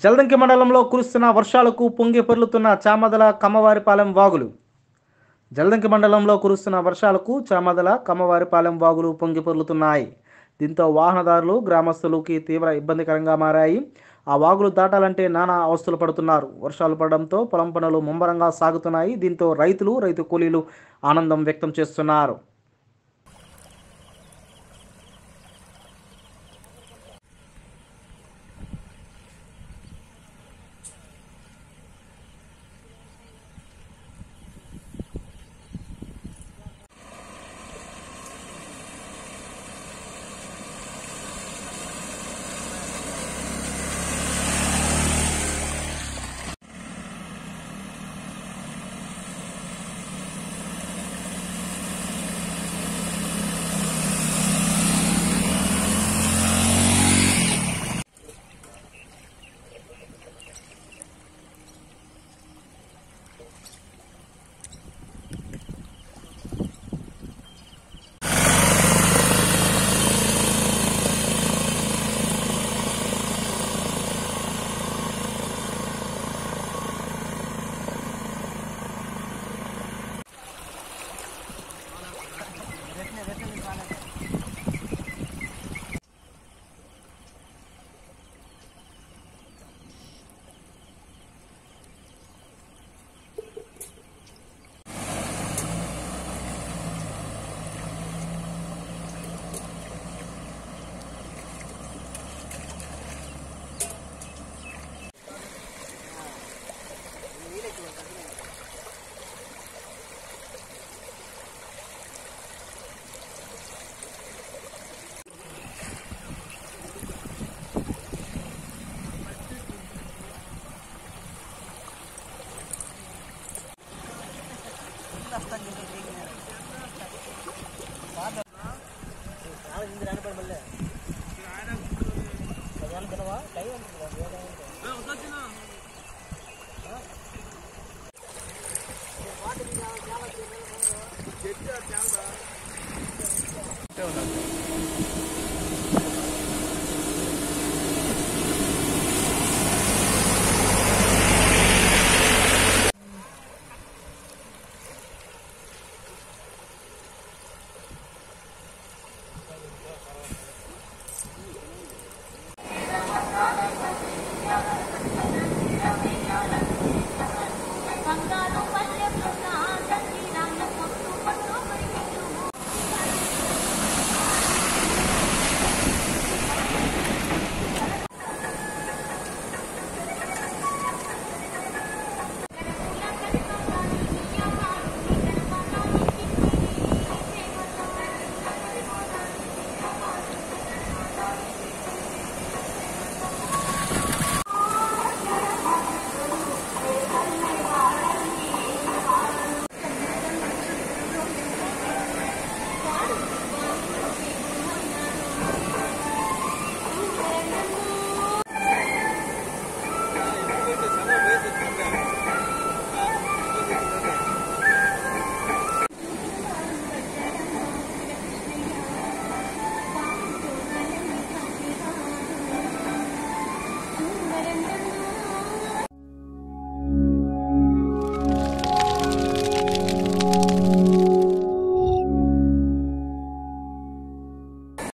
జలదంకి మండలంలో కురుస్తున్న వర్షాలకు పొంగి పొర్లుతున్న చామదల కమ్మవారిపాలెం వాగులు జలదంకి మండలంలో కురుస్తున్న వర్షాలకు చామదల కమ్మవారిపాలెం వాగులు పొంగి పొర్లుతున్నాయి దీంతో వాహనదారులు గ్రామస్తులకి తీవ్ర ఇబ్బందికరంగా మారాయి ఆ వాగులు దాటాలంటే నానా అవస్థలు పడుతున్నారు వర్షాలు పడడంతో పొలం పనులు ముమ్మరంగా సాగుతున్నాయి దీంతో రైతులు రైతు కూలీలు ఆనందం వ్యక్తం చేస్తున్నారు